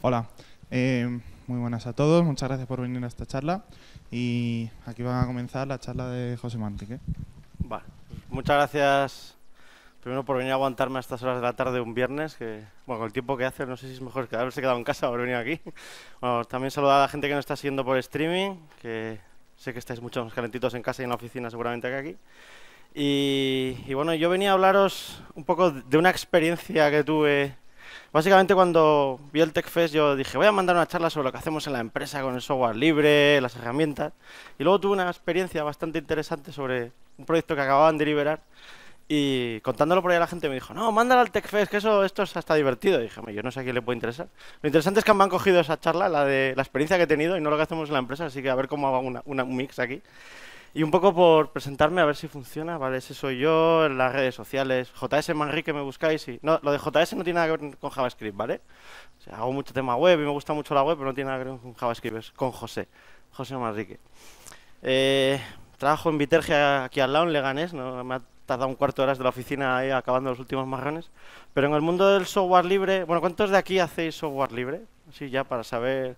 Hola, eh, muy buenas a todos, muchas gracias por venir a esta charla y aquí va a comenzar la charla de José Manteque. muchas gracias primero por venir a aguantarme a estas horas de la tarde un viernes, que bueno, con el tiempo que hace no sé si es mejor quedarse quedado en casa o haber venido aquí. también saludar a la gente que nos está siguiendo por streaming, que sé que estáis mucho calentitos en casa y en la oficina seguramente que aquí. y bueno, yo venía a hablaros un poco de una experiencia que tuve Básicamente cuando vi el TechFest yo dije, voy a mandar una charla sobre lo que hacemos en la empresa con el software libre, las herramientas. Y luego tuve una experiencia bastante interesante sobre un proyecto que acababan de liberar. Y contándolo por ahí a la gente me dijo, no, mándala al TechFest, que eso, esto está divertido. Y dije, yo no sé a quién le puede interesar. Lo interesante es que me han cogido esa charla, la de la experiencia que he tenido y no lo que hacemos en la empresa, así que a ver cómo hago un mix aquí. Y un poco por presentarme, a ver si funciona. Vale, ese soy yo en las redes sociales. JS Manrique me buscáis y... No, lo de JS no tiene nada que ver con JavaScript, ¿vale? hago mucho tema web y me gusta mucho la web, pero no tiene nada que ver con JavaScript, es con José. José Manrique. Eh, trabajo en Vitergia aquí al lado, en Leganés. Me ha tardado un cuarto de horas de la oficina ahí acabando los últimos marrones. Pero en el mundo del software libre... Bueno, ¿cuántos de aquí hacéis software libre? Así ya para saber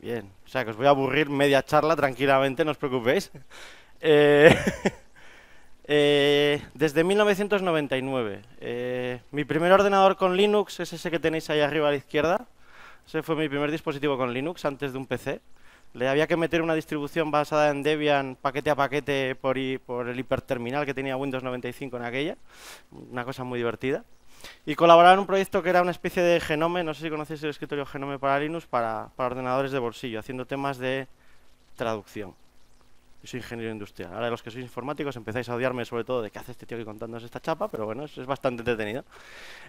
Bien, o sea que os voy a aburrir media charla tranquilamente, no os preocupéis. Eh, eh, desde 1999. Eh, mi primer ordenador con Linux es ese que tenéis ahí arriba a la izquierda. Ese fue mi primer dispositivo con Linux antes de un PC. Le había que meter una distribución basada en Debian paquete a paquete por el hiperterminal que tenía Windows 95 en aquella. Una cosa muy divertida y colaborar en un proyecto que era una especie de genome, no sé si conocéis el escritorio genome para Linux, para, para ordenadores de bolsillo, haciendo temas de traducción. soy ingeniero industrial. Ahora los que sois informáticos empezáis a odiarme sobre todo de qué hace este tío que contándonos esta chapa, pero bueno, es bastante detenido.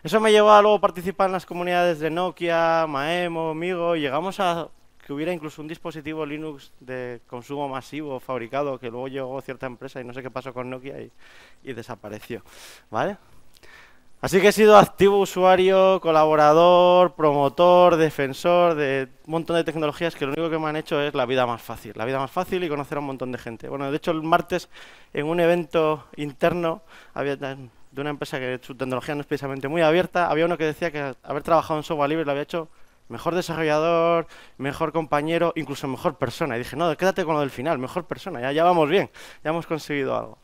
Eso me llevó a luego participar en las comunidades de Nokia, Maemo, Migo, llegamos a que hubiera incluso un dispositivo Linux de consumo masivo fabricado que luego llegó cierta empresa y no sé qué pasó con Nokia y, y desapareció. ¿Vale? Así que he sido activo usuario, colaborador, promotor, defensor de un montón de tecnologías que lo único que me han hecho es la vida más fácil. La vida más fácil y conocer a un montón de gente. Bueno, de hecho el martes en un evento interno había de una empresa que su tecnología no es precisamente muy abierta, había uno que decía que haber trabajado en software libre lo había hecho mejor desarrollador, mejor compañero, incluso mejor persona. Y dije, no, quédate con lo del final, mejor persona, ya, ya vamos bien, ya hemos conseguido algo.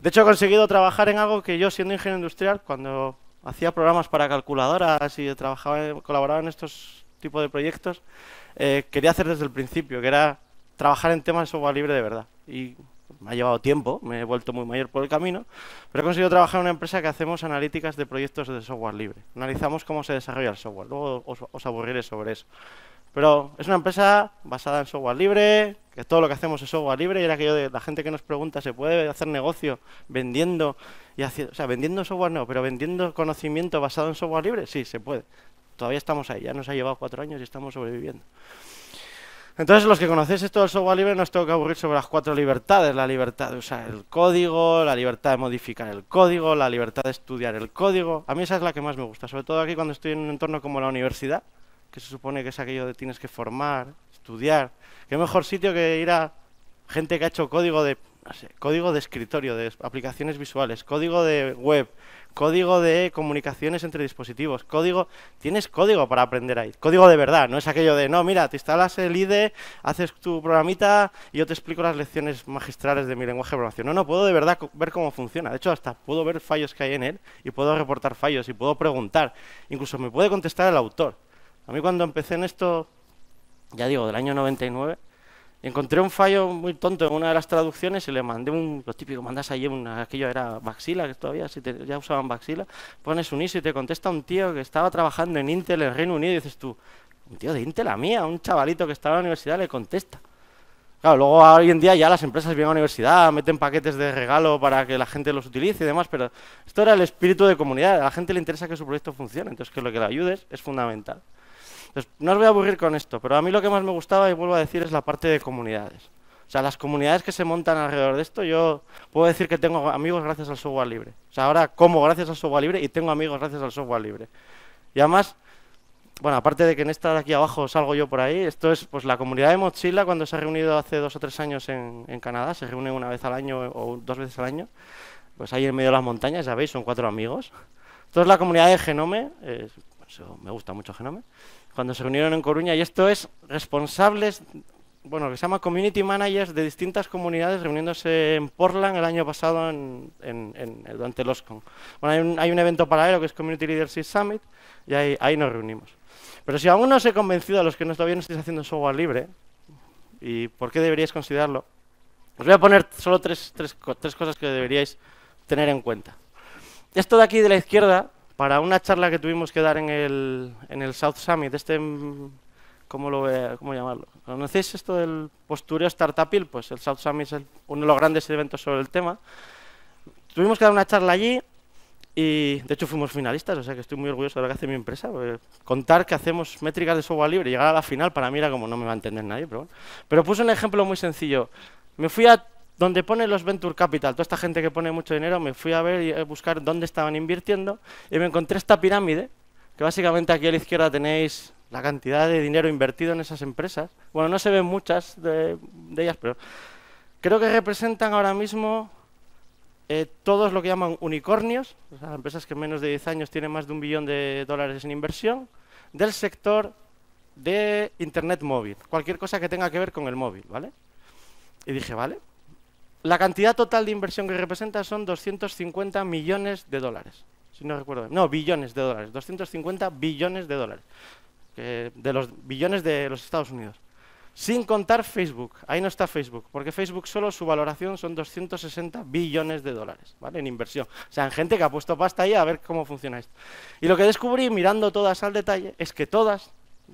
De hecho, he conseguido trabajar en algo que yo, siendo ingeniero industrial, cuando hacía programas para calculadoras y trabajaba, colaboraba en estos tipos de proyectos, eh, quería hacer desde el principio, que era trabajar en temas de software libre de verdad. Y me ha llevado tiempo, me he vuelto muy mayor por el camino, pero he conseguido trabajar en una empresa que hacemos analíticas de proyectos de software libre. Analizamos cómo se desarrolla el software, luego os, os aburriré sobre eso. Pero es una empresa basada en software libre, que todo lo que hacemos es software libre, y era aquello de la gente que nos pregunta, ¿se puede hacer negocio vendiendo y o sea, vendiendo software no, pero vendiendo conocimiento basado en software libre? Sí, se puede. Todavía estamos ahí, ya nos ha llevado cuatro años y estamos sobreviviendo. Entonces, los que conocéis esto del software libre, no os tengo que aburrir sobre las cuatro libertades. La libertad de usar el código, la libertad de modificar el código, la libertad de estudiar el código. A mí esa es la que más me gusta, sobre todo aquí cuando estoy en un entorno como la universidad, que se supone que es aquello de tienes que formar, estudiar. Qué mejor sitio que ir a gente que ha hecho código de, código de escritorio, de aplicaciones visuales, código de web, código de comunicaciones entre dispositivos, código, tienes código para aprender ahí, código de verdad, no es aquello de, no, mira, te instalas el IDE, haces tu programita y yo te explico las lecciones magistrales de mi lenguaje de programación. No, no, puedo de verdad ver cómo funciona, de hecho hasta puedo ver fallos que hay en él y puedo reportar fallos y puedo preguntar, incluso me puede contestar el autor. A mí cuando empecé en esto, ya digo, del año 99, encontré un fallo muy tonto en una de las traducciones y le mandé un, lo típico, mandas allí un aquello era Baxila, que todavía si ya usaban Baxila, pones un ISO y te contesta un tío que estaba trabajando en Intel en Reino Unido y dices tú, un tío de Intel la mía, un chavalito que estaba en la universidad le contesta. Claro, luego hoy en día ya las empresas vienen a la universidad, meten paquetes de regalo para que la gente los utilice y demás, pero esto era el espíritu de comunidad, a la gente le interesa que su proyecto funcione, entonces que lo que le ayudes es fundamental no os voy a aburrir con esto, pero a mí lo que más me gustaba, y vuelvo a decir, es la parte de comunidades. O sea, las comunidades que se montan alrededor de esto, yo puedo decir que tengo amigos gracias al software libre. O sea, ahora como gracias al software libre y tengo amigos gracias al software libre. Y además, bueno, aparte de que en esta de aquí abajo salgo yo por ahí, esto es pues la comunidad de mochila cuando se ha reunido hace dos o tres años en, Canadá, se reúne una vez al año o dos veces al año, pues ahí en medio de las montañas, ya veis, son cuatro amigos. Esto es la comunidad de Genome, eh, me gusta mucho Genome cuando se reunieron en Coruña, y esto es responsables, bueno, que se llama community managers de distintas comunidades reuniéndose en Portland el año pasado en, durante el OSCON. Bueno, hay un, evento paralelo que es Community Leadership Summit y ahí, nos reunimos. Pero si aún no os he convencido a los que no, todavía no estáis haciendo software libre, y por qué deberíais considerarlo, os voy a poner solo tres, tres cosas que deberíais tener en cuenta. Esto de aquí de la izquierda para una charla que tuvimos que dar en el, South Summit, este, mm, ¿cómo, lo, ¿cómo llamarlo? ¿Conocéis esto del postureo startupil? Pues el South Summit es uno de los grandes eventos sobre el tema. Tuvimos que dar una charla allí y de hecho fuimos finalistas, o sea que estoy muy orgulloso de lo que hace mi empresa. Contar que hacemos métricas de software libre, y llegar a la final para mí era como no me va a entender nadie, pero bueno. Pero puse un ejemplo muy sencillo. Me fui a donde pone los Venture Capital, toda esta gente que pone mucho dinero, me fui a ver y a buscar dónde estaban invirtiendo y me encontré esta pirámide, que básicamente aquí a la izquierda tenéis la cantidad de dinero invertido en esas empresas. Bueno, no se ven muchas de, ellas, pero creo que representan ahora mismo eh, todos lo que llaman unicornios, o empresas que en menos de 10 años tienen más de un billón de dólares en inversión, del sector de Internet móvil, cualquier cosa que tenga que ver con el móvil, ¿vale? Y dije, vale, la cantidad total de inversión que representa son 250 millones de dólares. Si no recuerdo No, billones de dólares. 250 billones de dólares. de los billones de los Estados Unidos. Sin contar Facebook. Ahí no está Facebook. Porque Facebook solo su valoración son 260 billones de dólares. ¿Vale? En inversión. O sea, en gente que ha puesto pasta ahí a ver cómo funciona esto. Y lo que descubrí mirando todas al detalle es que todas,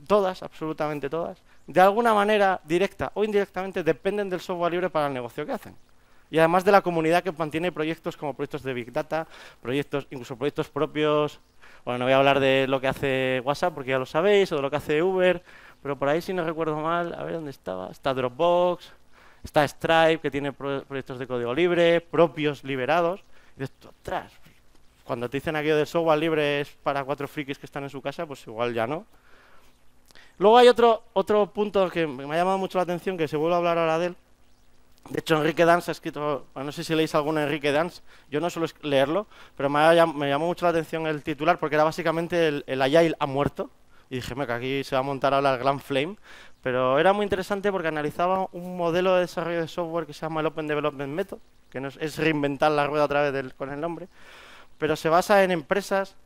todas, absolutamente todas, de alguna manera directa o indirectamente dependen del software libre para el negocio que hacen. Y además de la comunidad que mantiene proyectos como proyectos de Big Data, proyectos, incluso proyectos propios. Bueno, no voy a hablar de lo que hace WhatsApp porque ya lo sabéis, o de lo que hace Uber, pero por ahí si no recuerdo mal, a ver dónde estaba, está Dropbox, está Stripe que tiene proyectos de código libre, propios liberados. Y esto cuando te dicen aquello de software libre es para cuatro frikis que están en su casa, pues igual ya no. Luego hay otro, otro punto que me ha llamado mucho la atención, que se vuelve a hablar ahora de él, de hecho, Enrique Dance ha escrito, no sé si leéis algún Enrique Dance, yo no suelo leerlo, pero me, llamó mucho la atención el titular porque era básicamente el, el Agile ha muerto. Y dije, que aquí se va a montar ahora el Grand Flame. Pero era muy interesante porque analizaba un modelo de desarrollo de software que se llama el Open Development Method, que es, reinventar la rueda a través con el nombre, pero se basa en empresas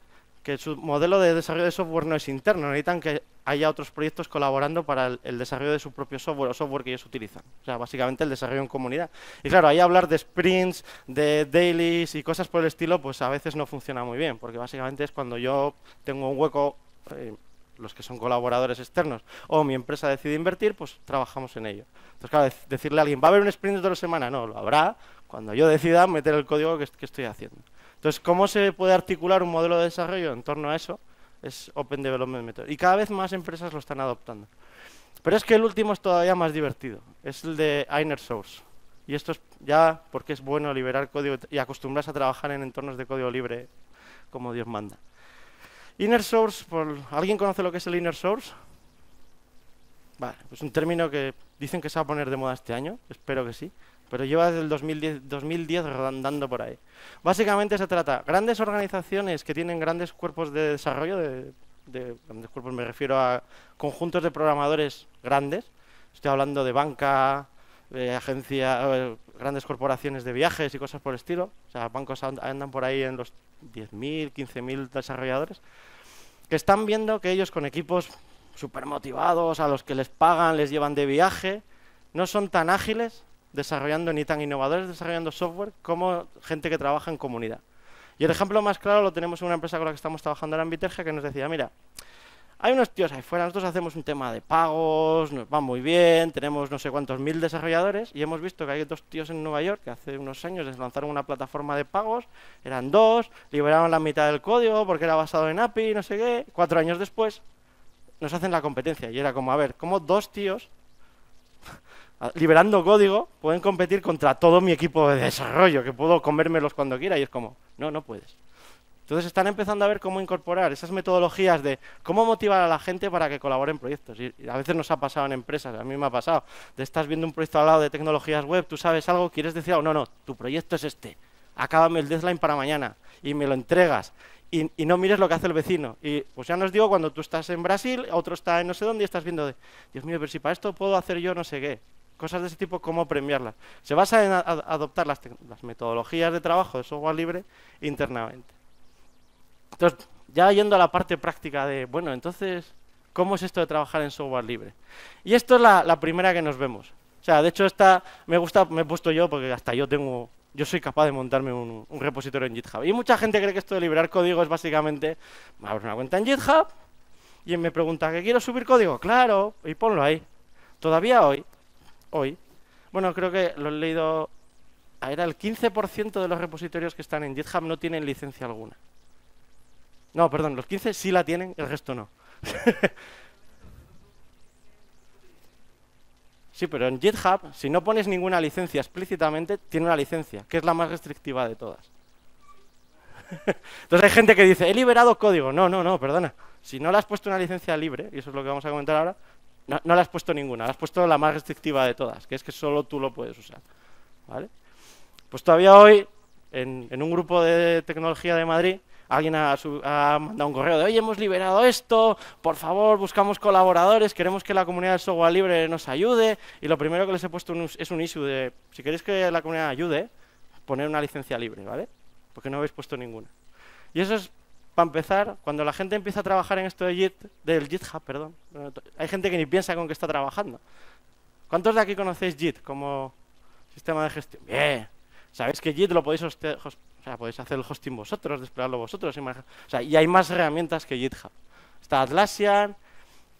que su modelo de desarrollo de software no es interno, necesitan que haya otros proyectos colaborando para el, desarrollo de su propio software o software que ellos utilizan. O sea, básicamente el desarrollo en comunidad. Y claro, ahí hablar de sprints, de dailies y cosas por el estilo, pues a veces no funciona muy bien, porque básicamente es cuando yo tengo un hueco, eh, los que son colaboradores externos, o mi empresa decide invertir, pues trabajamos en ello. Entonces, claro, decirle a alguien, ¿va a haber un sprint de la semana? No, lo habrá, cuando yo decida meter el código que, estoy haciendo. Entonces, ¿cómo se puede articular un modelo de desarrollo en torno a eso? Es Open Development Method. Y cada vez más empresas lo están adoptando. Pero es que el último es todavía más divertido. Es el de Inner Source. Y esto es ya porque es bueno liberar código y acostumbrarse a trabajar en entornos de código libre como Dios manda. Inner Source, ¿alguien conoce lo que es el Inner Source? Vale, es pues un término que dicen que se va a poner de moda este año, espero que sí pero lleva desde el 2010, 2010 rondando por ahí. Básicamente se trata grandes organizaciones que tienen grandes cuerpos de desarrollo, de, grandes cuerpos me refiero a conjuntos de programadores grandes, estoy hablando de banca, de agencia, eh, grandes corporaciones de viajes y cosas por el estilo, o sea, bancos andan por ahí en los 10.000, 15.000 desarrolladores, que están viendo que ellos con equipos súper motivados, a los que les pagan, les llevan de viaje, no son tan ágiles desarrollando, ni tan innovadores desarrollando software como gente que trabaja en comunidad. Y el ejemplo más claro lo tenemos en una empresa con la que estamos trabajando en Viterge, que nos decía, mira, hay unos tíos ahí fuera, nosotros hacemos un tema de pagos, nos va muy bien, tenemos no sé cuántos mil desarrolladores y hemos visto que hay dos tíos en Nueva York que hace unos años les una plataforma de pagos, eran dos, liberaron la mitad del código porque era basado en API, no sé qué, cuatro años después nos hacen la competencia y era como, a ver, ¿cómo dos tíos liberando código, pueden competir contra todo mi equipo de desarrollo, que puedo comérmelos cuando quiera y es como, no, no puedes. Entonces están empezando a ver cómo incorporar esas metodologías de cómo motivar a la gente para que colaboren en proyectos. Y a veces nos ha pasado en empresas, a mí me ha pasado. Te estás viendo un proyecto al lado de tecnologías web, tú sabes algo, quieres decir o no, no, tu proyecto es este. Acábame el deadline para mañana y me lo entregas. Y, no mires lo que hace el vecino. Y pues ya nos digo, cuando tú estás en Brasil, otro está en no sé dónde y estás viendo, Dios mío, pero si para esto puedo hacer yo no sé qué cosas de ese tipo, cómo premiarlas. Se basa en adoptar las, metodologías de trabajo de software libre internamente. Entonces, ya yendo a la parte práctica de, bueno, entonces, ¿cómo es esto de trabajar en software libre? Y esto es la, primera que nos vemos. O sea, de hecho, esta me gusta, me he puesto yo porque hasta yo tengo yo soy capaz de montarme un, repositorio en GitHub. Y mucha gente cree que esto de liberar código es básicamente, me abro una cuenta en GitHub y me pregunta, ¿qué quiero subir código? Claro, y ponlo ahí. Todavía hoy hoy. Bueno, creo que lo he leído... Ah, era el 15% de los repositorios que están en GitHub no tienen licencia alguna. No, perdón, los 15 sí la tienen, el resto no. sí, pero en GitHub, si no pones ninguna licencia explícitamente, tiene una licencia, que es la más restrictiva de todas. Entonces hay gente que dice, he liberado código. No, no, no, perdona. Si no le has puesto una licencia libre, y eso es lo que vamos a comentar ahora, no, le has puesto ninguna, le has puesto la más restrictiva de todas, que es que solo tú lo puedes usar. ¿vale? Pues todavía hoy, en, un grupo de tecnología de Madrid, alguien ha, mandado un correo de, oye, hemos liberado esto, por favor, buscamos colaboradores, queremos que la comunidad de software libre nos ayude. Y lo primero que les he puesto es un issue de, si queréis que la comunidad ayude, poner una licencia libre, ¿vale? Porque no habéis puesto ninguna. Y eso es para empezar, cuando la gente empieza a trabajar en esto de Git, del GitHub, perdón, eh, hay gente que ni piensa con qué está trabajando. ¿Cuántos de aquí conocéis Git como sistema de gestión? Bien. Sabéis que Git lo podéis, podéis hacer el hosting vosotros, desplegarlo vosotros. O y hay más herramientas que GitHub. Está Atlassian.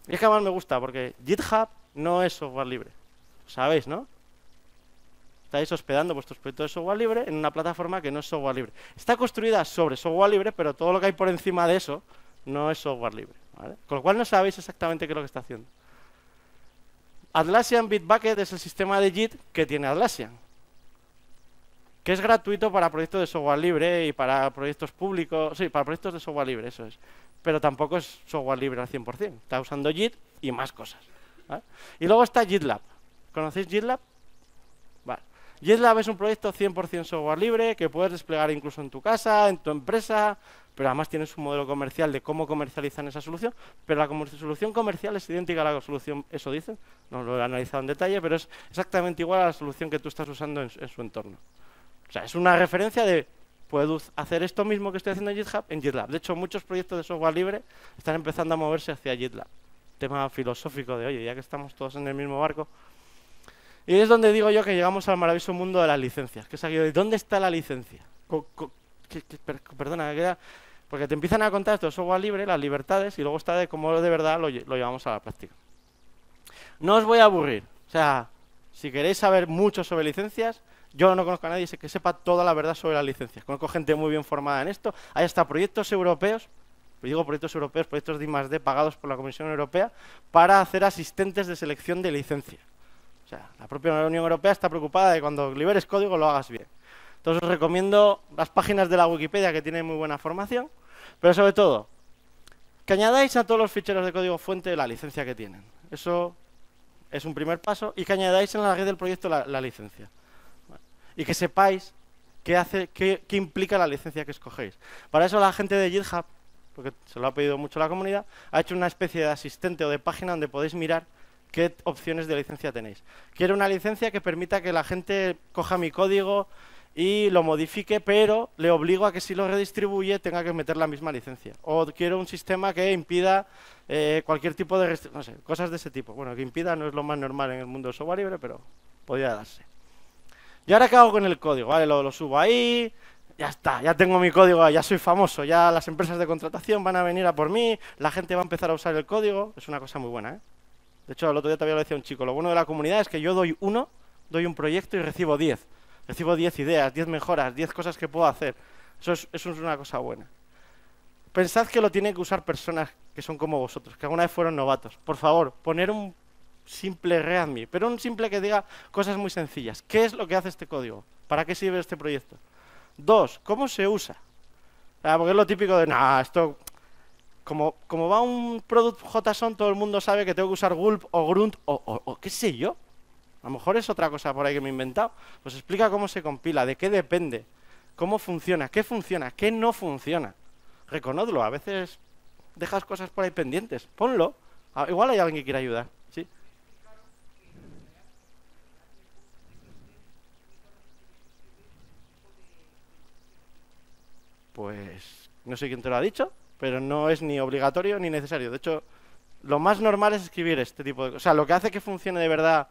Y es que además me gusta porque GitHub no es software libre. Sabéis, ¿no? estáis hospedando vuestros proyectos de software libre en una plataforma que no es software libre. Está construida sobre software libre, pero todo lo que hay por encima de eso no es software libre. Con lo cual no sabéis exactamente qué es lo que está haciendo. Atlassian Bitbucket es el sistema de JIT que tiene Atlassian, que es gratuito para proyectos de software libre y para proyectos públicos, sí, para proyectos de software libre, eso es. Pero tampoco es software libre al 100%, está usando JIT y más cosas. Y luego está GitLab. ¿Conocéis GitLab? GitLab es un proyecto 100% software libre que puedes desplegar incluso en tu casa, en tu empresa, pero además tienes un modelo comercial de cómo comercializan esa solución, pero la solución comercial es idéntica a la solución, eso dicen, no lo he analizado en detalle, pero es exactamente igual a la solución que tú estás usando en, su entorno. O sea, es una referencia de puedo hacer esto mismo que estoy haciendo en GitHub en GitLab. De hecho, muchos proyectos de software libre están empezando a moverse hacia GitLab. Tema filosófico de, oye, ya que estamos todos en el mismo barco, y es donde digo yo que llegamos al maravilloso mundo de las licencias, que es de ¿dónde está la licencia? perdona, Porque te empiezan a contar esto software libre, las libertades, y luego está de cómo de verdad lo, llevamos a la práctica. No os voy a aburrir. O sea, si queréis saber mucho sobre licencias, yo no conozco a nadie que sepa toda la verdad sobre las licencias. Conozco gente muy bien formada en esto. Hay hasta proyectos europeos, digo proyectos europeos, proyectos de I+.D. pagados por la Comisión Europea, para hacer asistentes de selección de licencias la propia Unión Europea está preocupada de cuando liberes código lo hagas bien. Entonces os recomiendo las páginas de la Wikipedia que tienen muy buena formación, pero sobre todo, que añadáis a todos los ficheros de código fuente la licencia que tienen. Eso es un primer paso y que añadáis en la red del proyecto la, licencia. Y que sepáis qué, hace, qué implica la licencia que escogéis. Para eso la gente de GitHub, porque se lo ha pedido mucho la comunidad, ha hecho una especie de asistente o de página donde podéis mirar qué opciones de licencia tenéis. Quiero una licencia que permita que la gente coja mi código y lo modifique, pero le obligo a que si lo redistribuye tenga que meter la misma licencia. O quiero un sistema que impida eh, cualquier tipo de... No sé, cosas de ese tipo. Bueno, que impida no es lo más normal en el mundo del software libre, pero podría darse. ¿Y ahora qué hago con el código? Vale, lo, lo subo ahí, ya está, ya tengo mi código, ya soy famoso, ya las empresas de contratación van a venir a por mí, la gente va a empezar a usar el código, es una cosa muy buena, ¿eh? De hecho, el otro día todavía lo decía un chico, lo bueno de la comunidad es que yo doy uno, doy un proyecto y recibo diez. Recibo diez ideas, diez mejoras, diez cosas que puedo hacer. Eso es, una cosa buena. Pensad que lo tienen que usar personas que son como vosotros, que alguna vez fueron novatos. Por favor, poner un simple readme, pero un simple que diga cosas muy sencillas. ¿Qué es lo que hace este código? ¿Para qué sirve este proyecto? Dos, ¿cómo se usa? Ah, porque es lo típico de, no, nah, esto como, va un Product JSON, todo el mundo sabe que tengo que usar Gulp o Grunt o, o, qué sé yo. A lo mejor es otra cosa por ahí que me he inventado. Os pues explica cómo se compila, de qué depende, cómo funciona, qué funciona, qué no funciona. Reconozlo, a veces dejas cosas por ahí pendientes. Ponlo. Ah, igual hay alguien que quiera ayudar. ¿sí? Pues no sé quién te lo ha dicho, pero no es ni obligatorio ni necesario. De hecho, lo más normal es escribir este tipo de cosas. O sea, lo que hace que funcione de verdad,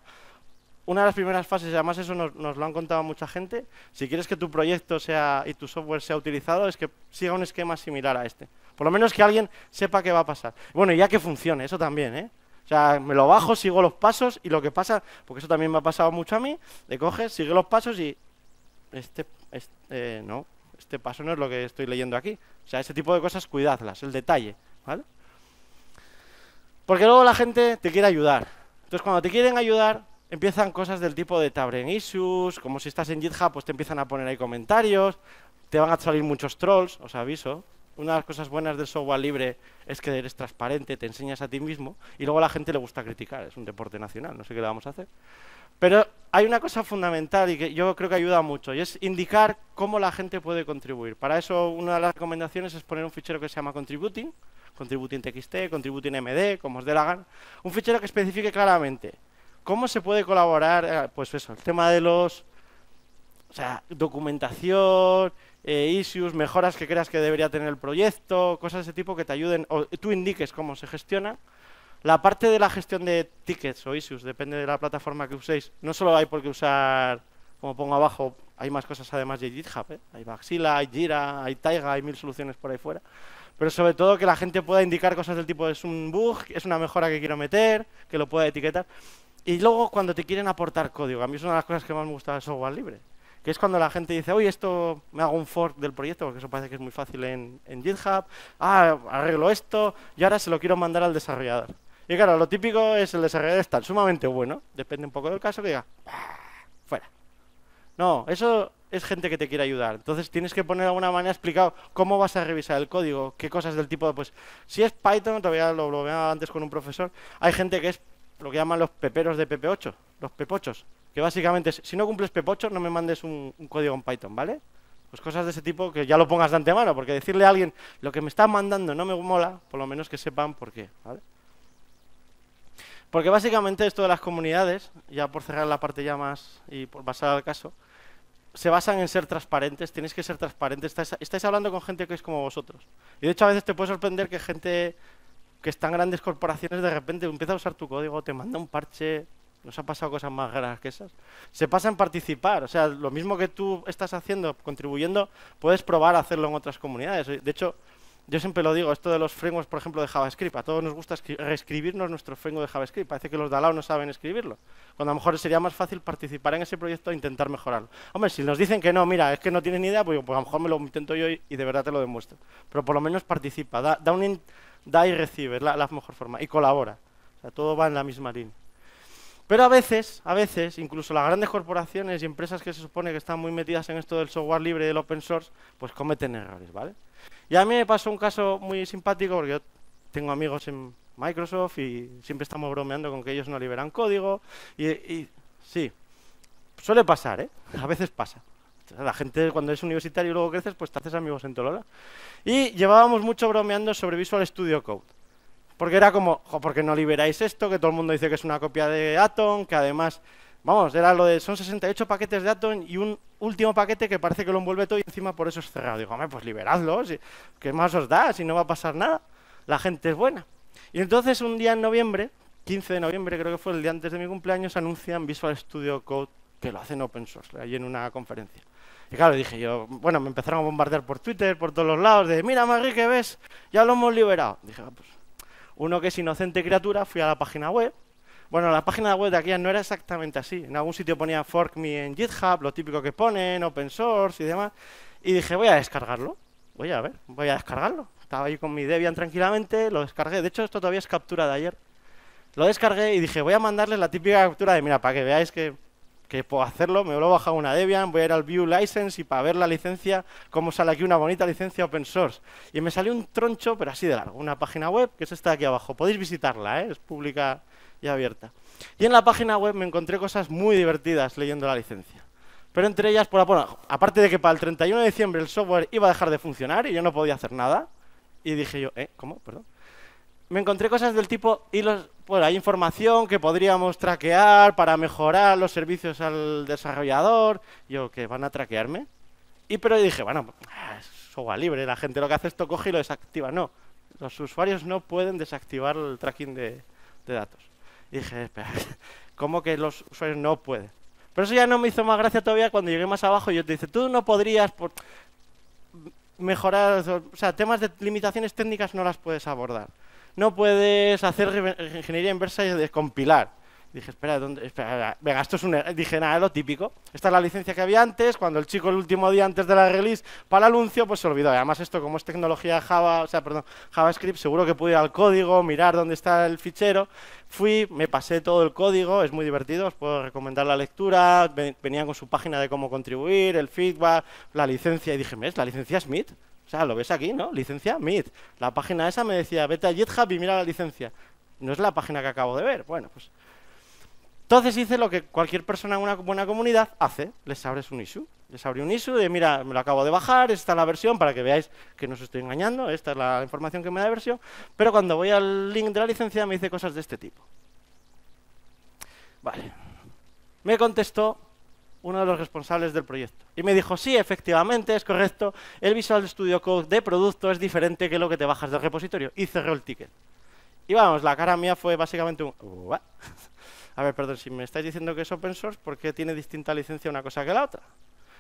una de las primeras fases, además eso nos, nos, lo han contado mucha gente, si quieres que tu proyecto sea y tu software sea utilizado, es que siga un esquema similar a este. Por lo menos que alguien sepa qué va a pasar. Bueno, y ya que funcione, eso también, ¿eh? O sea, me lo bajo, sigo los pasos y lo que pasa, porque eso también me ha pasado mucho a mí, le coges, sigue los pasos y... Este, este eh, no, este paso no es lo que estoy leyendo aquí. O sea, ese tipo de cosas, cuidadlas, el detalle, ¿vale? Porque luego la gente te quiere ayudar. Entonces, cuando te quieren ayudar, empiezan cosas del tipo de abren issues, como si estás en GitHub, pues te empiezan a poner ahí comentarios, te van a salir muchos trolls, os aviso, una de las cosas buenas del software libre es que eres transparente, te enseñas a ti mismo y luego a la gente le gusta criticar, es un deporte nacional, no sé qué le vamos a hacer. Pero hay una cosa fundamental y que yo creo que ayuda mucho y es indicar cómo la gente puede contribuir. Para eso una de las recomendaciones es poner un fichero que se llama contributing, contributing txt, contributing md, como os dé la gana, un fichero que especifique claramente cómo se puede colaborar, eh, pues eso, el tema de los, o sea, documentación, eh, issues, mejoras que creas que debería tener el proyecto, cosas de ese tipo que te ayuden, o tú indiques cómo se gestiona. La parte de la gestión de tickets o issues, depende de la plataforma que uséis. No solo hay por qué usar, como pongo abajo, hay más cosas además de GitHub. ¿eh? Hay Baxila, hay Jira, hay Taiga, hay mil soluciones por ahí fuera. Pero sobre todo que la gente pueda indicar cosas del tipo es un bug, es una mejora que quiero meter, que lo pueda etiquetar. Y luego cuando te quieren aportar código. A mí es una de las cosas que más me gusta del software libre que es cuando la gente dice, oye, esto me hago un fork del proyecto, porque eso parece que es muy fácil en, en GitHub, ah, arreglo esto y ahora se lo quiero mandar al desarrollador. Y claro, lo típico es el desarrollador está sumamente bueno, depende un poco del caso, que diga, fuera. No, eso es gente que te quiere ayudar. Entonces tienes que poner de alguna manera explicado cómo vas a revisar el código, qué cosas del tipo de, pues, si es Python, todavía lo, lo veía antes con un profesor, hay gente que es lo que llaman los peperos de PP8, los pepochos, que básicamente si no cumples pepocho, no me mandes un, código en Python, ¿vale? Pues cosas de ese tipo que ya lo pongas de antemano, porque decirle a alguien lo que me está mandando no me mola, por lo menos que sepan por qué, ¿vale? Porque básicamente esto de las comunidades, ya por cerrar la parte ya más y por pasar al caso, se basan en ser transparentes, tienes que ser transparentes, estáis, estáis, hablando con gente que es como vosotros. Y de hecho a veces te puede sorprender que gente que están grandes corporaciones de repente empieza a usar tu código, te manda un parche, ¿Nos ha pasado cosas más grandes que esas? Se pasa en participar, o sea, lo mismo que tú estás haciendo, contribuyendo, puedes probar a hacerlo en otras comunidades. De hecho, yo siempre lo digo, esto de los frameworks, por ejemplo, de JavaScript, a todos nos gusta reescribirnos nuestro framework de JavaScript, parece que los de al no saben escribirlo, cuando a lo mejor sería más fácil participar en ese proyecto e intentar mejorarlo. Hombre, si nos dicen que no, mira, es que no tienes ni idea, pues, pues a lo mejor me lo intento yo y, de verdad te lo demuestro. Pero por lo menos participa, da, y recibe, es la, la mejor forma, y colabora. O sea, todo va en la misma línea. Pero a veces, a veces, incluso las grandes corporaciones y empresas que se supone que están muy metidas en esto del software libre y del open source, pues cometen errores, ¿vale? Y a mí me pasó un caso muy simpático porque yo tengo amigos en Microsoft y siempre estamos bromeando con que ellos no liberan código y, sí, suele pasar, ¿eh? A veces pasa. La gente cuando es universitario y luego creces, pues te haces amigos en Tolora. Y llevábamos mucho bromeando sobre Visual Studio Code. Porque era como, ¿por qué no liberáis esto? Que todo el mundo dice que es una copia de Atom, que además, vamos, era lo de, son 68 paquetes de Atom y un último paquete que parece que lo envuelve todo y encima por eso es cerrado. Digo, hombre, pues liberadlo, ¿qué más os da? Si no va a pasar nada, la gente es buena. Y entonces un día en noviembre, 15 de noviembre creo que fue el día antes de mi cumpleaños, anuncian Visual Studio Code que lo hacen open source, ahí en una conferencia. Y claro, dije yo, bueno, me empezaron a bombardear por Twitter, por todos los lados, de mira, Marri, que ves, ya lo hemos liberado. Dije, ah, pues uno que es inocente criatura, fui a la página web. Bueno, la página web de aquella no era exactamente así. En algún sitio ponía fork me en GitHub, lo típico que ponen, open source y demás. Y dije, voy a descargarlo. Voy a ver, voy a descargarlo. Estaba ahí con mi Debian tranquilamente, lo descargué. De hecho, esto todavía es captura de ayer. Lo descargué y dije, voy a mandarles la típica captura de, mira, para que veáis que que puedo hacerlo, me lo a bajar una Debian, voy a ir al View License y para ver la licencia, cómo sale aquí una bonita licencia open source. Y me salió un troncho, pero así de largo, una página web que es esta aquí abajo. Podéis visitarla, ¿eh? es pública y abierta. Y en la página web me encontré cosas muy divertidas leyendo la licencia. Pero entre ellas, por aparte de que para el 31 de diciembre el software iba a dejar de funcionar y yo no podía hacer nada, y dije yo, ¿eh? ¿Cómo? Perdón me encontré cosas del tipo bueno, hay información que podríamos traquear para mejorar los servicios al desarrollador. Yo, que van a traquearme. Y pero dije, bueno, ah, es agua libre, la gente lo que hace esto coge y lo desactiva. No, los usuarios no pueden desactivar el tracking de, datos. dije, espera, ¿cómo que los usuarios no pueden? Pero eso ya no me hizo más gracia todavía cuando llegué más abajo y yo te dice, tú no podrías por... mejorar, o sea, temas de limitaciones técnicas no las puedes abordar no puedes hacer ingeniería inversa y descompilar. Dije, espera, ¿dónde? Espera, venga, esto es un... Er-, dije, nada, lo típico. Esta es la licencia que había antes, cuando el chico el último día antes de la release para el anuncio, pues se olvidó. Además, esto como es tecnología Java, o sea, perdón, JavaScript, seguro que pude ir al código, mirar dónde está el fichero. Fui, me pasé todo el código, es muy divertido, os puedo recomendar la lectura, venían con su página de cómo contribuir, el feedback, la licencia, y dije, ¿es La licencia Smith, o sea, lo ves aquí, ¿no? Licencia Meet. La página esa me decía, vete a GitHub y mira la licencia. No es la página que acabo de ver. Bueno, pues... Entonces hice lo que cualquier persona en una buena comunidad hace, les abres un issue. Les abrí un issue de, mira, me lo acabo de bajar, esta es la versión, para que veáis que no os estoy engañando, esta es la información que me da la versión, pero cuando voy al link de la licencia me dice cosas de este tipo. Vale. Me contestó uno de los responsables del proyecto. Y me dijo, sí, efectivamente, es correcto, el Visual Studio Code de producto es diferente que lo que te bajas del repositorio. Y cerró el ticket. Y vamos, la cara mía fue básicamente un... A ver, perdón, si me estáis diciendo que es open source, ¿por qué tiene distinta licencia una cosa que la otra?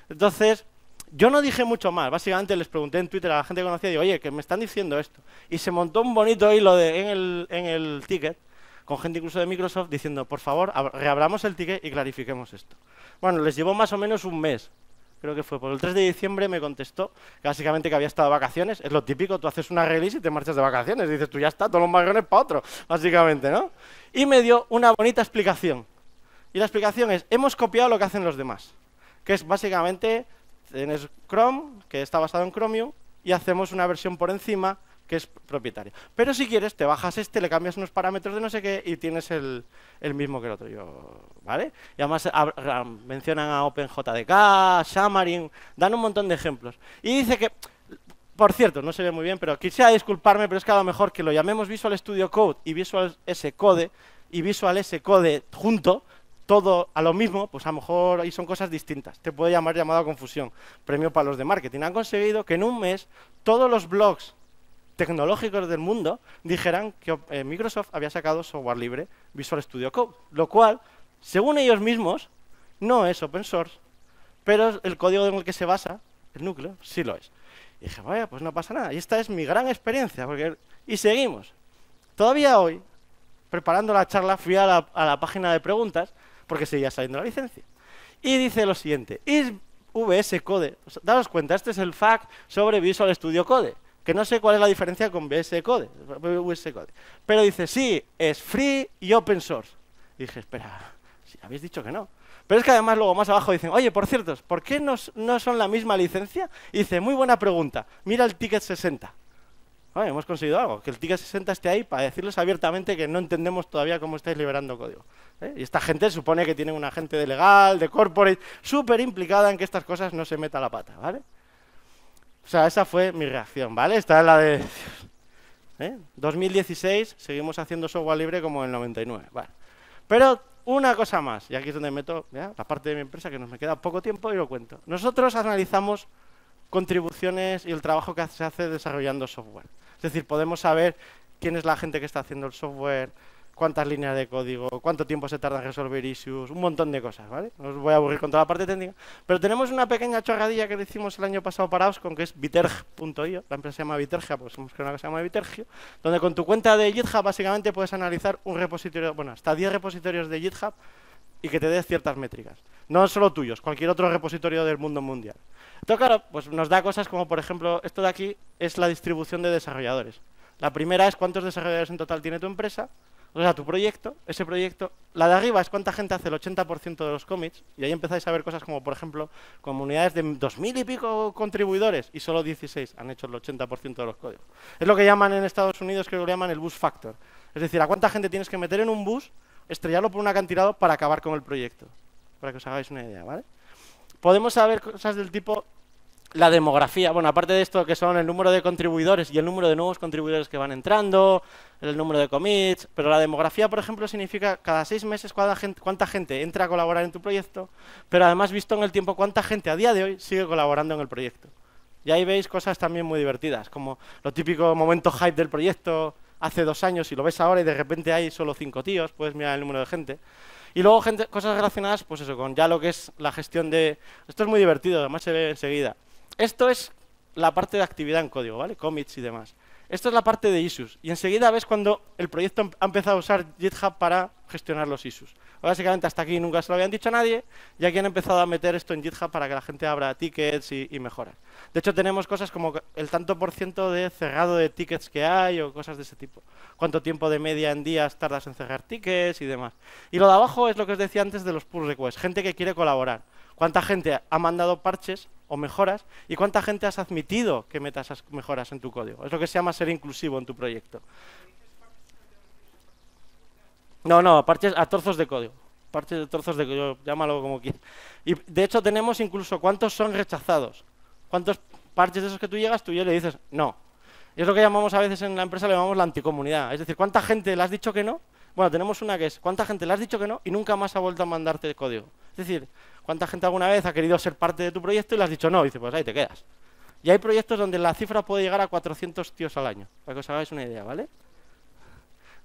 Entonces, yo no dije mucho más. Básicamente les pregunté en Twitter a la gente que conocía, digo, oye, que me están diciendo esto. Y se montó un bonito hilo de, en, el, en el ticket con gente incluso de Microsoft diciendo, por favor, reabramos el ticket y clarifiquemos esto. Bueno, les llevó más o menos un mes. Creo que fue por el 3 de diciembre me contestó básicamente que había estado de vacaciones. Es lo típico, tú haces una release y te marchas de vacaciones. Dices, tú ya está, todos los marrones para otro, básicamente, ¿no? Y me dio una bonita explicación. Y la explicación es, hemos copiado lo que hacen los demás. Que es básicamente, tienes Chrome, que está basado en Chromium, y hacemos una versión por encima que es propietario. Pero si quieres, te bajas este, le cambias unos parámetros de no sé qué y tienes el, mismo que el otro. Yo, ¿Vale? Y además mencionan a, ah, mencionan a OpenJDK, Xamarin, dan un montón de ejemplos. Y dice que, por cierto, no se ve muy bien, pero quisiera disculparme, pero es que a lo mejor que lo llamemos Visual Studio Code y Visual S Code y Visual S Code junto, todo a lo mismo, pues a lo mejor ahí son cosas distintas. Te puede llamar llamado a confusión. Premio para los de marketing. Han conseguido que en un mes todos los blogs tecnológicos del mundo dijeran que eh, Microsoft había sacado software libre Visual Studio Code, lo cual, según ellos mismos, no es open source, pero el código en el que se basa, el núcleo, sí lo es. Y dije, vaya, pues no pasa nada. Y esta es mi gran experiencia. Porque... Y seguimos. Todavía hoy, preparando la charla, fui a la, página de preguntas, porque seguía saliendo la licencia. Y dice lo siguiente, is VS Code. O daros cuenta, este es el fact sobre Visual Studio Code que no sé cuál es la diferencia con VS Code, Code. Pero dice, sí, es free y open source. Y dije, espera, si habéis dicho que no. Pero es que además luego más abajo dicen, oye, por cierto, ¿por qué no, no son la misma licencia? Y dice, muy buena pregunta, mira el ticket 60. hemos conseguido algo, que el ticket 60 esté ahí para decirles abiertamente que no entendemos todavía cómo estáis liberando código. ¿eh? Y esta gente supone que tiene una gente de legal, de corporate, súper implicada en que estas cosas no se meta la pata, ¿vale? O sea, esa fue mi reacción, ¿vale? Esta es la de... 2016, ¿eh? seguimos haciendo software libre como en el 99, ¿vale? Pero una cosa más, y aquí es donde meto la parte de mi empresa que nos me queda poco tiempo y lo cuento. Nosotros analizamos contribuciones y el trabajo que se hace desarrollando software. Es decir, podemos saber quién es la gente que está haciendo el software, cuántas líneas de código, cuánto tiempo se tarda en resolver issues, un montón de cosas, ¿vale? No os voy a aburrir con toda la parte técnica, pero tenemos una pequeña chorradilla que le hicimos el año pasado para Oscon, que es Viterg.io, la empresa se llama Vitergia, pues hemos creado una que se llama Vitergio, donde con tu cuenta de GitHub básicamente puedes analizar un repositorio, bueno, hasta 10 repositorios de GitHub y que te des ciertas métricas. No solo tuyos, cualquier otro repositorio del mundo mundial. Entonces, claro, pues nos da cosas como, por ejemplo, esto de aquí es la distribución de desarrolladores. La primera es cuántos desarrolladores en total tiene tu empresa. O sea, tu proyecto, ese proyecto, la de arriba es cuánta gente hace el 80% de los cómics, y ahí empezáis a ver cosas como, por ejemplo, comunidades de 2.000 y pico contribuidores, y solo 16 han hecho el 80% de los códigos. Es lo que llaman en Estados Unidos, creo que lo llaman el bus factor. Es decir, a cuánta gente tienes que meter en un bus, estrellarlo por un acantilado para acabar con el proyecto. Para que os hagáis una idea, ¿vale? Podemos saber cosas del tipo la demografía. Bueno, aparte de esto que son el número de contribuidores y el número de nuevos contribuidores que van entrando, el número de commits, pero la demografía, por ejemplo, significa cada seis meses cuánta gente, entra a colaborar en tu proyecto, pero además visto en el tiempo cuánta gente a día de hoy sigue colaborando en el proyecto. Y ahí veis cosas también muy divertidas, como lo típico momento hype del proyecto hace dos años y lo ves ahora y de repente hay solo cinco tíos, puedes mirar el número de gente. Y luego cosas relacionadas, pues eso, con ya lo que es la gestión de... Esto es muy divertido, además se ve enseguida. Esto es la parte de actividad en código, ¿vale? Commits y demás. Esto es la parte de issues. Y enseguida ves cuando el proyecto ha empezado a usar GitHub para gestionar los issues. Básicamente hasta aquí nunca se lo habían dicho a nadie y aquí han empezado a meter esto en GitHub para que la gente abra tickets y, mejoras. De hecho tenemos cosas como el tanto por ciento de cerrado de tickets que hay o cosas de ese tipo. Cuánto tiempo de media en días tardas en cerrar tickets y demás. Y lo de abajo es lo que os decía antes de los pull requests, gente que quiere colaborar. Cuánta gente ha mandado parches o mejoras y cuánta gente has admitido que metas esas mejoras en tu código. Es lo que se llama ser inclusivo en tu proyecto. No, no, parches a trozos de código. Parches de trozos de código, llámalo como quieras. Y de hecho tenemos incluso cuántos son rechazados. Cuántos parches de esos que tú llegas, tú yo le dices no. es lo que llamamos a veces en la empresa, le llamamos la anticomunidad. Es decir, ¿cuánta gente le has dicho que no? Bueno, tenemos una que es, ¿cuánta gente le has dicho que no y nunca más ha vuelto a mandarte código? Es decir, ¿cuánta gente alguna vez ha querido ser parte de tu proyecto y le has dicho no? Y dice, pues ahí te quedas. Y hay proyectos donde la cifra puede llegar a 400 tíos al año, para que os hagáis una idea, ¿vale?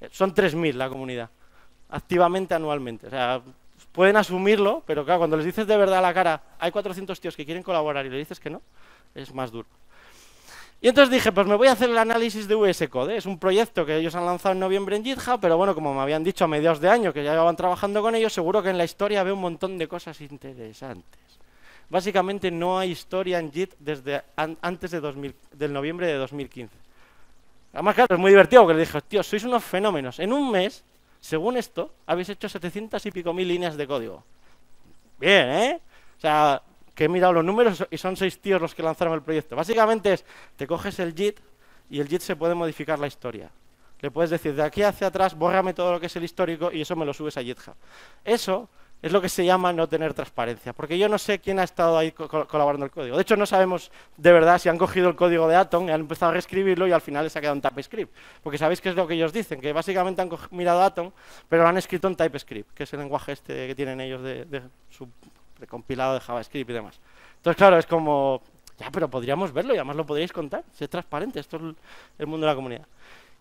Eh, son 3.000 la comunidad activamente anualmente. O sea, pueden asumirlo, pero claro, cuando les dices de verdad a la cara, hay 400 tíos que quieren colaborar y le dices que no, es más duro. Y entonces dije, pues me voy a hacer el análisis de US Code. ¿eh? Es un proyecto que ellos han lanzado en noviembre en GitHub, pero bueno, como me habían dicho a mediados de año que ya iban trabajando con ellos, seguro que en la historia veo un montón de cosas interesantes. Básicamente no hay historia en Git desde antes de del noviembre de 2015. Además, claro, es muy divertido porque le dije, tíos, sois unos fenómenos. En un mes según esto, habéis hecho 700 y pico mil líneas de código. Bien, ¿eh? O sea, que he mirado los números y son seis tíos los que lanzaron el proyecto. Básicamente es, te coges el JIT y el JIT se puede modificar la historia. Le puedes decir, de aquí hacia atrás, bórrame todo lo que es el histórico y eso me lo subes a GitHub. Eso es lo que se llama no tener transparencia, porque yo no sé quién ha estado ahí colaborando el código. De hecho, no sabemos de verdad si han cogido el código de Atom y han empezado a reescribirlo y al final se ha quedado en TypeScript. Porque sabéis que es lo que ellos dicen, que básicamente han mirado Atom, pero lo han escrito en TypeScript, que es el lenguaje este que tienen ellos de, su, compilado de JavaScript y demás. Entonces, claro, es como, ya, pero podríamos verlo y además lo podríais contar, ser transparente, esto es el mundo de la comunidad.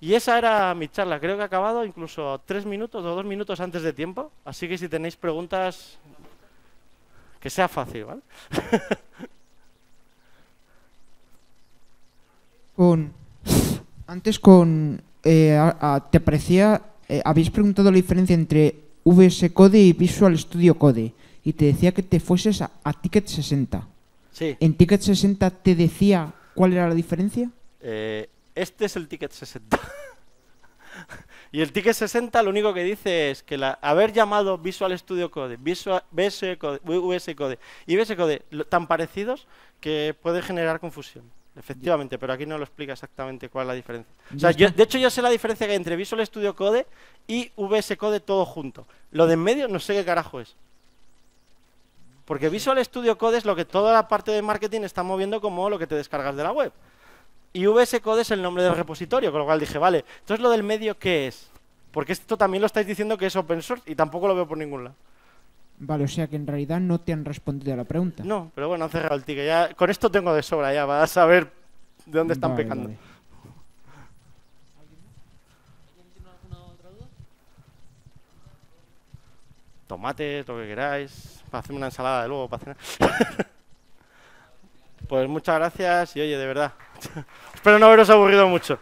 Y esa era mi charla. Creo que ha acabado incluso tres minutos o dos minutos antes de tiempo. Así que si tenéis preguntas, que sea fácil, ¿vale? con antes con eh, te parecía eh, habéis preguntado la diferencia entre VS Code y Visual Studio Code y te decía que te fueses a, Ticket 60. Sí. ¿En Ticket 60 te decía cuál era la diferencia? Eh, este es el ticket 60. y el ticket 60 lo único que dice es que la, haber llamado Visual Studio Code, VS Code, Code y VS Code tan parecidos que puede generar confusión. Efectivamente, pero aquí no lo explica exactamente cuál es la diferencia. de hecho, yo sé la diferencia que hay entre Visual Studio Code y VS Code todo junto. Lo de en medio no sé qué carajo es. Porque Visual Studio Code es lo que toda la parte de marketing está moviendo como lo que te descargas de la web. Y VS Code es el nombre del repositorio, con lo cual dije, vale, entonces lo del medio, ¿qué es? Porque esto también lo estáis diciendo que es open source y tampoco lo veo por ningún lado. Vale, o sea que en realidad no te han respondido a la pregunta. No, pero bueno, han cerrado el ticket. Ya, con esto tengo de sobra ya, para saber de dónde están pecando. Vale. Tomates, lo que queráis, para hacerme una ensalada de luego, para cenar. Pues muchas gracias y oye, de verdad. Espero no haberos aburrido mucho.